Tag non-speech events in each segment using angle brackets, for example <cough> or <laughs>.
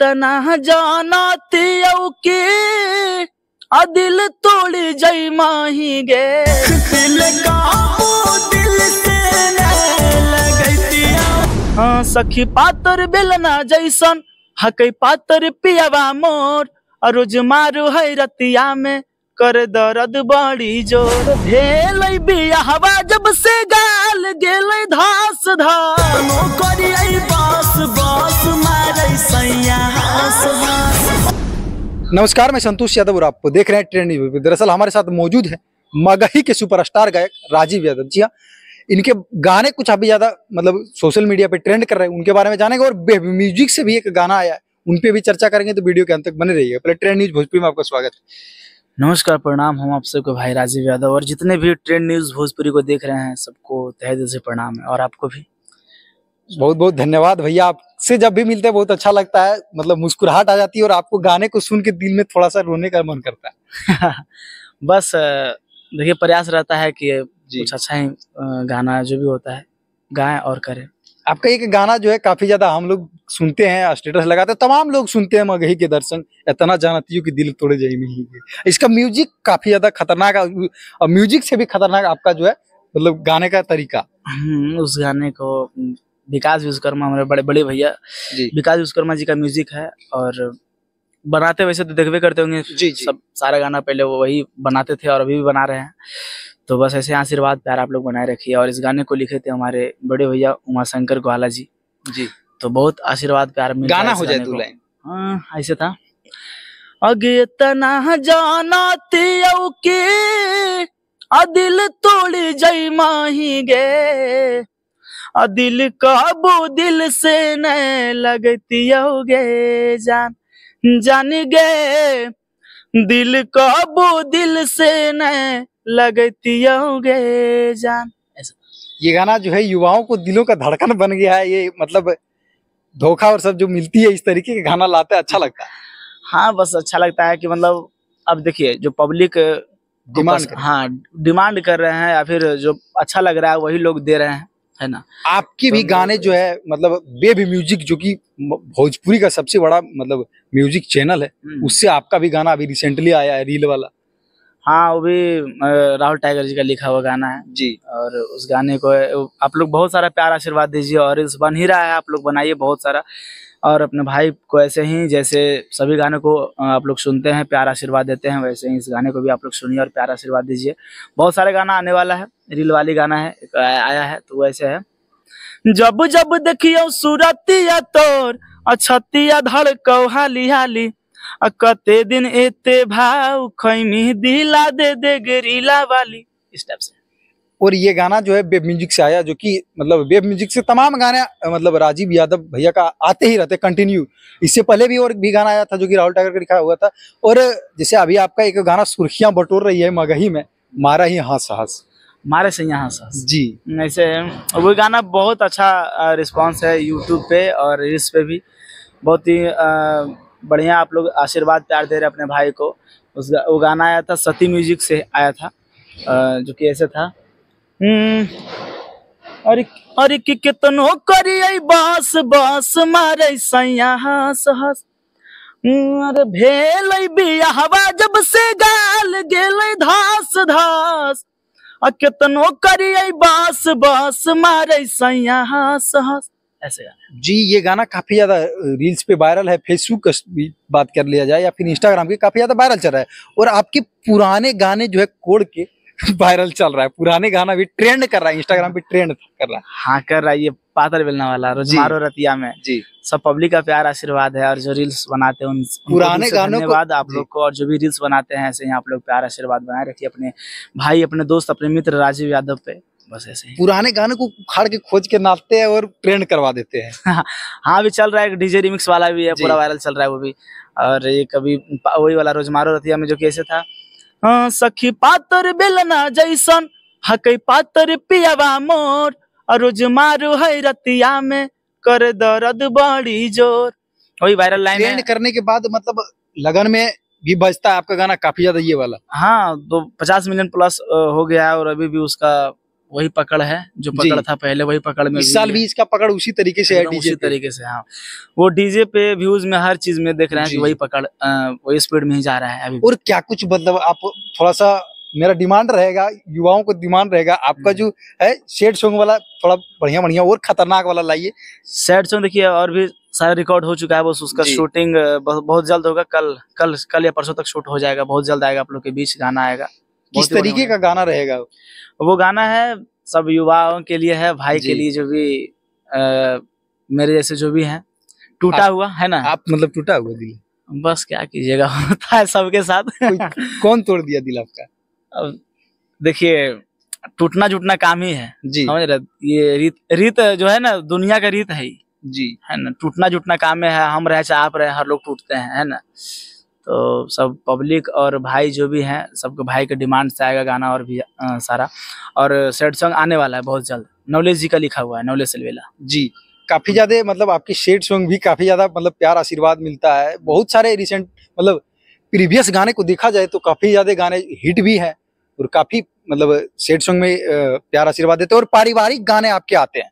तना जाना तियौ के अदिल तोड़ी जय माही गे हाँ सखी पातर बेलना जैसन हक पातर पियावा मोर अरुज मारू है रतिया में कर दर्द बड़ी जोर भेल हवा जब से गाल गेल धास धास बा नमस्कार मैं संतोष यादव और आप देख रहे हैं ट्रेंड न्यूज दरअसल हमारे साथ मौजूद है मगही के सुपरस्टार गायक राजीव यादव जी हाँ इनके गाने कुछ अभी ज़्यादा मतलब सोशल मीडिया पे ट्रेंड कर रहे हैं उनके बारे में जानेंगे और म्यूजिक से भी एक गाना आया है उन पर भी चर्चा करेंगे तो वीडियो के अंत तक बने रहिएगा पहले ट्रेंड न्यूज़ भोजपुरी में आपका स्वागत है नमस्कार प्रणाम हम आप सबके भाई राजीव यादव और जितने भी ट्रेंड न्यूज़ भोजपुरी को देख रहे हैं सबको तहे दिल से प्रणाम है और आपको भी बहुत बहुत धन्यवाद भैया आप से जब भी मिलते हैं बहुत अच्छा लगता है मतलब मुस्कुराहट आ जाती है और आपको गाने को सुन के दिल में थोड़ा सा रोने का मन करता है <laughs> बस देखिए प्रयास रहता है कि कुछ अच्छा ही गाना जो भी होता है गाएं और करें आपका एक गाना जो है काफी ज्यादा हम लोग सुनते हैं स्टेटस लगाते हैं तमाम लोग सुनते हैं मगही के दर्शन इतना जानती हूँ कि दिल तोड़े जाए नहीं इसका म्यूजिक काफी ज्यादा खतरनाक और म्यूजिक से भी खतरनाक आपका जो है मतलब गाने का तरीका हम्म, उस गाने को विकास विश्वकर्मा हमारे बड़े बड़े भैया विकास विश्वकर्मा जी का म्यूजिक है और बनाते वैसे तो देखवे करते होंगे जी, जी। सब सारा गाना पहले वो वही बनाते थे और अभी भी बना रहे हैं तो बस ऐसे आशीर्वाद प्यार आप लोग बनाए रखिए और इस गाने को लिखे थे हमारे बड़े भैया उमा शंकर ग्वाला जी जी तो बहुत आशीर्वाद प्यार मिल गाना हो जाए हाँ ऐसे था अगे तना जाना के अदिल तोड़ जय माही गे दिल काबू दिल से न लगती होगे जान जान गे दिल काबू दिल से न लगती होगे जान ये गाना जो है युवाओं को दिलों का धड़कन बन गया है ये मतलब धोखा और सब जो मिलती है इस तरीके के गाना लाते हैं अच्छा लगता है हाँ बस अच्छा लगता है कि मतलब अब देखिए जो पब्लिक डिमांड हाँ डिमांड कर रहे हैं या फिर जो अच्छा लग रहा है वही लोग दे रहे हैं है ना आपके भी तो गाने जो है मतलब बेबी म्यूजिक जो कि भोजपुरी का सबसे बड़ा मतलब म्यूजिक चैनल है हम्म। उससे आपका भी गाना अभी रिसेंटली आया है रील वाला हाँ वो भी राहुल टाइगर जी का लिखा हुआ गाना है जी और उस गाने को आप लोग बहुत सारा प्यार आशीर्वाद दीजिए और इस बन ही रहा है आप लोग बनाइए बहुत सारा और अपने भाई को ऐसे ही जैसे सभी गानों को आप लोग सुनते हैं प्यार आशीर्वाद देते हैं वैसे ही इस गाने को भी आप लोग सुनिए और प्यार आशीर्वाद दीजिए बहुत सारे गाना आने वाला है रील वाली गाना है आया है तो वैसे है जब जब देखियो सूरतिया तोर अछतिया धड़ कौ हाली हाली कते दिन एते भाव खैमी दिला दे दे गरीला वाली इस टाइप से और ये गाना जो है वेब म्यूजिक से आया जो कि मतलब वेब म्यूजिक से तमाम गाने मतलब राजीव यादव भैया का आते ही रहते कंटिन्यू इससे पहले भी और भी गाना आया था जो कि राहुल टाइगर का लिखा हुआ था और जैसे अभी आपका एक गाना सुर्खियां बटोर रही है मगही में मारा ही हास हास मारे से यहाँ से जी ऐसे वो गाना बहुत अच्छा रिस्पॉन्स है यूट्यूब पे और रील्स पे भी बहुत ही बढ़िया आप लोग आशीर्वाद प्यार दे रहे अपने भाई को उस वो गाना आया था सती म्यूजिक से आया था जो कि ऐसे था अरे हम्म, अरे कितनो करिए बास बास मारे सैया हास हास हम्म, भेल बिया हवा जब से गाल गेल धास धास आ कितनो करिए बास बास मारे सैया हंस हंस ऐसे गाने जी ये गाना काफी ज्यादा रील्स पे वायरल है फेसबुक भी बात कर लिया जाए या फिर इंस्टाग्राम की काफी ज्यादा वायरल चल रहा है और आपके पुराने गाने जो है कोड के वायरल <laughs> चल रहा है पुराने गाना भी ट्रेंड कर रहा है इंस्टाग्राम पे ट्रेंड कर रहा है हाँ कर रहा है ये पातर बेलना वाला रोजमारो रतिया में जी सब पब्लिक का प्यार आशीर्वाद है और जो रील्स बनाते हैं उन पुराने गानों बाद आप लोग को और जो भी रील्स बनाते हैं ऐसे ही आप लोग प्यार आशीर्वाद बनाए रखिए अपने भाई अपने दोस्त अपने मित्र राजीव यादव पे बस ऐसे पुराने गाने को उखाड़ के खोज के नाचते हैं और ट्रेंड करवा देते हैं <laughs> हाँ भी चल रहा है डीजे रिमिक्स वाला भी है पूरा वायरल चल रहा है वो भी और ये कभी वही वाला रोजमारो रथिया में जो कैसे था हाँ, सखी पातर बेलना जैसन हकई पातर पियावा मोर और रोजमारो है रतिया में कर दर्द बड़ी जोर वही वायरल लाइन ट्रेंड करने के बाद मतलब लगन में भी बजता है आपका गाना काफी ज्यादा ये वाला हाँ तो पचास मिलियन प्लस हो गया है और अभी भी उसका वही पकड़ है जो पकड़ था पहले वही पकड़ में इस साल भी इसका पकड़ उसी तरीके से है उसी तरीके से हाँ वो डीजे पे व्यूज में हर चीज में देख रहे हैं कि वही पकड़ वही स्पीड में ही जा रहा है अभी और क्या कुछ मतलब आप थोड़ा सा मेरा डिमांड रहेगा युवाओं को डिमांड रहेगा आपका हम्म। जो है सैड सॉन्ग वाला थोड़ा बढ़िया बढ़िया और खतरनाक वाला लाइए सैड सॉन्ग देखिए और भी सारा रिकॉर्ड हो चुका है बस उसका शूटिंग बहुत जल्द होगा कल कल कल या परसों तक शूट हो जाएगा बहुत जल्द आएगा आप लोग के बीच गाना आएगा किस तरीके का गाना रहेगा वो गाना है सब युवाओं के लिए है भाई के लिए जो भी मेरे जैसे जो भी है टूटा हुआ है ना आप मतलब टूटा हुआ दिल बस क्या कीजिएगा <laughs> होता है सबके साथ कौन तोड़ दिया दिल आपका अब देखिए टूटना जुटना काम ही है जी समझ रहे ये रीत रीत जो है ना दुनिया का रीत है जी है ना टूटना जुटना काम है हम रहे चाहे आप रहे हर लोग टूटते हैं है ना तो सब पब्लिक और भाई जो भी हैं सबको भाई के डिमांड से आएगा गाना और भी आ, सारा और सेड सॉन्ग आने वाला है बहुत जल्द नॉलेज जी का लिखा हुआ है नॉलेज सलवेला जी काफी ज्यादा मतलब आपके शेड सॉन्ग भी काफी ज्यादा मतलब प्यार आशीर्वाद मिलता है बहुत सारे रिसेंट मतलब प्रीवियस गाने को देखा जाए तो काफी ज्यादा गाने हिट भी हैं और काफी मतलब शेड सॉन्ग में प्यार आशीर्वाद देते हैं और पारिवारिक गाने आपके आते हैं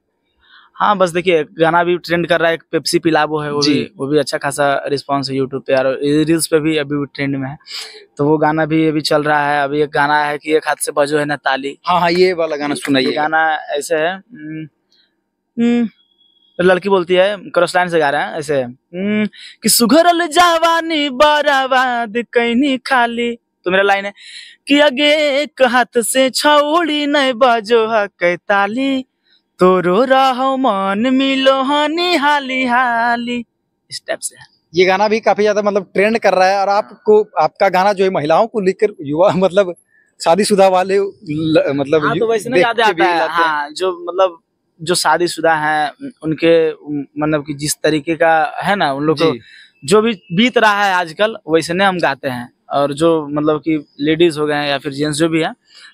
हाँ बस देखिए गाना भी ट्रेंड कर रहा है पेप्सी पिलाबो है वो भी वो भी अच्छा खासा रिस्पांस है यूट्यूब पे और रील्स पे भी अभी भी ट्रेंड में है तो वो गाना भी अभी चल रहा है अभी एक गाना है कि एक हाथ से बजो है ना ताली हाँ हाँ ये वाला गाना सुनाइए गाना ऐसे है न, हम्म, न, हम्म। तो लड़की बोलती है क्रॉस लाइन से गा रहे हैं ऐसे हम्म, कि सुघरल जावानी बराबाद कैनी खाली तो मेरा लाइन है कि अगे एक हाथ से छोड़ी नहीं बजो है कैताली तोरो रहमान मिलो हनी हाली हाली इस टाइप से ये गाना भी काफी ज्यादा मतलब ट्रेंड कर रहा है और आपको आपका गाना जो है महिलाओं को लेकर युवा <laughs> मतलब शादीशुदा वाले ल, मतलब हाँ, तो वैसे नहीं आता है हाँ, जो मतलब जो शादीशुदा है उनके मतलब कि जिस तरीके का है ना उन लोग जो भी बीत रहा है आजकल वैसे नहीं हम गाते हैं और जो मतलब कि लेडीज हो गए या फिर जेंट्स जो भी है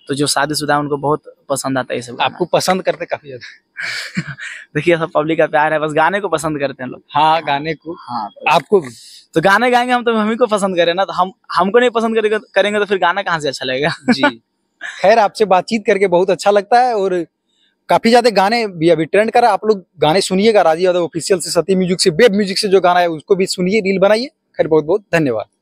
तो जो शादीशुदा उनको बहुत पसंद आता है ये सब आपको पसंद करते काफी ज्यादा <laughs> देखिए सब पब्लिक का प्यार है बस गाने को पसंद करते हैं लोग हाँ गाने को हाँ तो आपको भी तो गाने गाएंगे हम तो हम ही को पसंद करें ना तो हम हमको नहीं पसंद करेंगे करेंगे तो फिर गाना कहाँ से अच्छा लगेगा जी <laughs> खैर आपसे बातचीत करके बहुत अच्छा लगता है और काफी ज्यादा गाने भी अभी ट्रेंड करा आप लोग गाने सुनिएगा राजीव यादव ऑफिशियल से सती म्यूजिक से वेब म्यूजिक से जो गाना है उसको भी सुनिए रील बनाइए खैर बहुत बहुत धन्यवाद